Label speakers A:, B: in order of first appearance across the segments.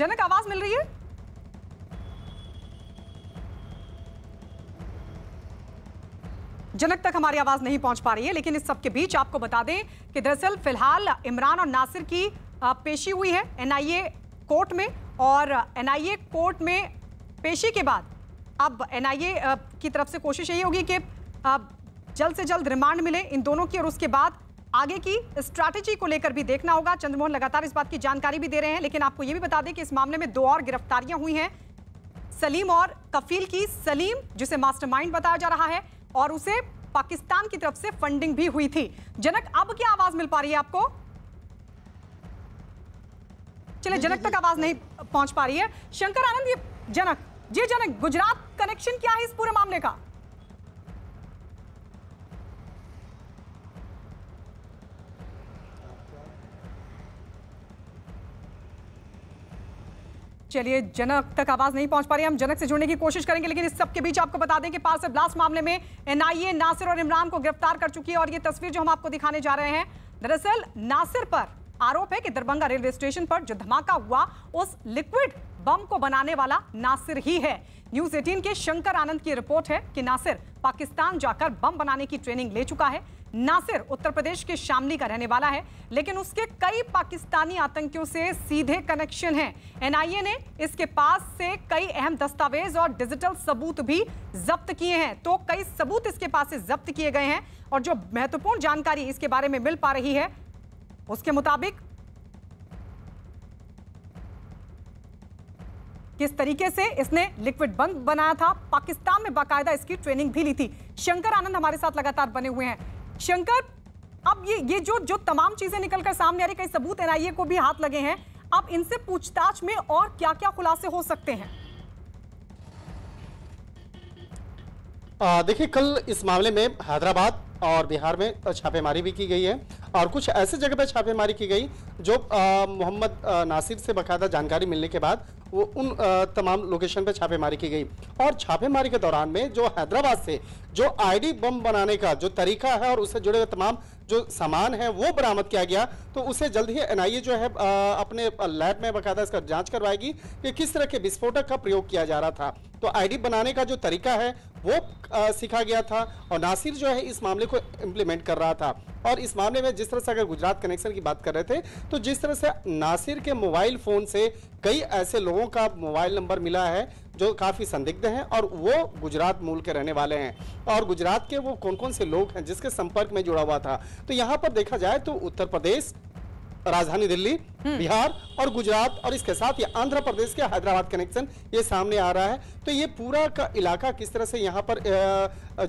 A: जनक आवाज मिल रही है जनक तक हमारी आवाज नहीं पहुंच पा रही है लेकिन इस सब के बीच आपको बता दें कि दरअसल फिलहाल इमरान और नासिर की पेशी हुई है एनआईए कोर्ट में और एनआईए कोर्ट में पेशी के बाद अब एनआईए की तरफ से कोशिश यही होगी कि जल्द से जल्द रिमांड मिले इन दोनों की और उसके बाद आगे की स्ट्रैटेजी को लेकर भी देखना होगा चंद्रमोहन लगातार इस बात की जानकारी भी दे रहे हैं लेकिन आपको यह भी बता दें कि इस मामले में दो और गिरफ्तारियां हुई हैं सलीम और कफील की सलीम जिसे मास्टरमाइंड बताया जा रहा है और उसे पाकिस्तान की तरफ से फंडिंग भी हुई थी जनक अब क्या आवाज मिल पा रही है आपको चले जनक तक आवाज नहीं पहुंच पा रही है शंकर आनंद ये जनक जी जनक गुजरात कनेक्शन क्या है इस पूरे मामले का चलिए जनक तक आवाज नहीं पहुंच पा रही हम जनक से जुड़ने की कोशिश करेंगे लेकिन इस सब के बीच आपको बता दें कि पार्सल ब्लास्ट मामले में एनआईए नासिर और इमरान को गिरफ्तार कर चुकी है और ये तस्वीर जो हम आपको दिखाने जा रहे हैं दरअसल नासिर पर आरोप है कि दरभंगा रेलवे स्टेशन पर जो धमाका हुआ उस लिक्विड बम को बनाने वाला नासिर ही है न्यूज 18 के शंकर आनंद की रिपोर्ट है कि नासिर पाकिस्तान जाकर बम बनाने की ट्रेनिंग ले चुका है नासिर उत्तर प्रदेश के शामली का रहने वाला है लेकिन उसके कई पाकिस्तानी आतंकियों से सीधे कनेक्शन हैं। एनआईए ने इसके पास से कई अहम दस्तावेज और डिजिटल सबूत भी जब्त किए हैं तो कई सबूत इसके पास से जब्त किए गए हैं और जो महत्वपूर्ण जानकारी इसके बारे में मिल पा रही है उसके मुताबिक किस तरीके से इसने लिक्विड बंक बनाया था पाकिस्तान में बाकायदा इसकी ट्रेनिंग भी ली थी शंकर आनंद हमारे साथ लगातार बने हुए हैं शंकर अब ये ये जो जो तमाम चीजें निकलकर सामने आ रही कई सबूत एनआईए को भी हाथ लगे हैं अब इनसे पूछताछ में और क्या क्या खुलासे हो सकते हैं
B: देखिए कल इस मामले में हैदराबाद और बिहार में छापेमारी भी की गई है और कुछ ऐसे जगह पर छापेमारी की गई जो मोहम्मद नासिर से बाकायदा जानकारी मिलने के बाद वो उन तमाम लोकेशन पर छापेमारी की गई और छापेमारी के दौरान में जो हैदराबाद से जो आईडी बम बनाने का जो तरीका है और उससे जुड़े हुए तमाम जो सामान है वो बरामद किया गया तो उसे जल्द ही एनआईए जो है अपने लैब में बकायदा इसका जांच करवाएगी कि किस तरह के विस्फोटक का प्रयोग किया जा रहा था तो आईडी बनाने का जो तरीका है वो सीखा गया था और नासिर जो है इस मामले को इम्प्लीमेंट कर रहा था और इस मामले में जिस तरह से अगर गुजरात कनेक्शन की बात कर रहे थे तो जिस तरह से नासिर के मोबाइल फ़ोन से कई ऐसे लोगों का मोबाइल नंबर मिला है जो काफ़ी संदिग्ध हैं और वो गुजरात मूल के रहने वाले हैं और गुजरात के वो कौन कौन से लोग हैं जिसके संपर्क में जुड़ा हुआ था तो यहाँ पर देखा जाए तो उत्तर प्रदेश राजधानी दिल्ली हम्म। बिहार और गुजरात और इसके साथ ये आंध्र प्रदेश के हैदराबाद कनेक्शन ये सामने आ रहा है तो ये पूरा का इलाका किस तरह से यहाँ पर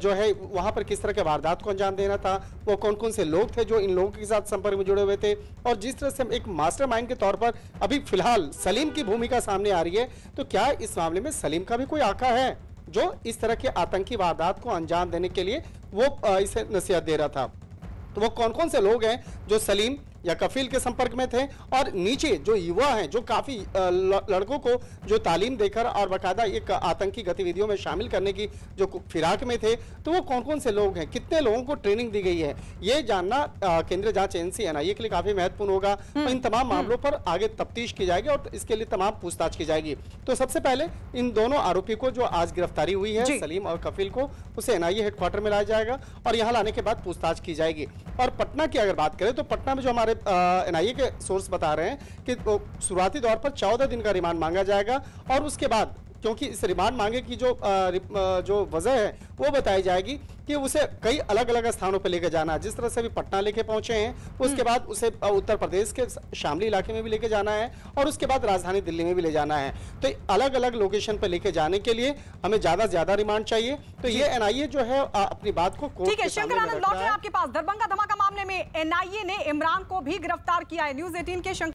B: जो है वहाँ पर किस तरह के वारदात को अंजाम देना था वो कौन कौन से लोग थे जो इन लोगों के साथ संपर्क में जुड़े हुए थे और जिस तरह से एक मास्टर के तौर पर अभी फिलहाल सलीम की भूमिका सामने आ रही है तो क्या इस मामले में सलीम का भी कोई आका है जो इस तरह के आतंकी वारदात को अंजाम देने के लिए वो इसे नसीहत दे रहा था तो वो कौन कौन से लोग हैं जो सलीम या कफील के संपर्क में थे और नीचे जो युवा हैं जो काफ़ी लड़कों को जो तालीम देकर और बाकायदा एक आतंकी गतिविधियों में शामिल करने की जो फिराक में थे तो वो कौन कौन से लोग हैं कितने लोगों को ट्रेनिंग दी गई है ये जानना केंद्रीय जांच एजेंसी एन के लिए काफ़ी महत्वपूर्ण होगा तो इन तमाम हम्म। मामलों पर आगे तफ्तीश की जाएगी और इसके लिए तमाम पूछताछ की जाएगी तो सबसे पहले इन दोनों आरोपी को जो आज गिरफ्तारी हुई है सलीम और कफील को उसे एनआईए हेडक्वार्टर में लाया जाएगा और यहाँ लाने के बाद पूछताछ की जाएगी और पटना की अगर बात करें तो पटना में जो हमारे हमारे एनआईए के सोर्स बता रहे हैं कि शुरुआती तौर पर चौदह दिन का रिमांड मांगा जाएगा और उसके बाद क्योंकि इस रिमांड मांगे की जो जो वजह है वो बताई जाएगी कि उसे कई अलग अलग स्थानों पर लेके जाना है जिस तरह से अभी पटना लेके पहुंचे हैं उसके हम्म। बाद उसे उत्तर प्रदेश के शामली इलाके में भी लेके जाना है और उसके बाद राजधानी दिल्ली में भी ले जाना है तो अलग अलग लोकेशन पर लेके जाने के लिए हमें ज्यादा से ज्यादा रिमांड चाहिए तो ये एनआईए जो है अपनी बात को ठीक है शंकर आनंद आपके
A: पास दरभंगा धमाका मामले में एनआईए ने इमरान को भी गिरफ्तार किया है न्यूज एटीन के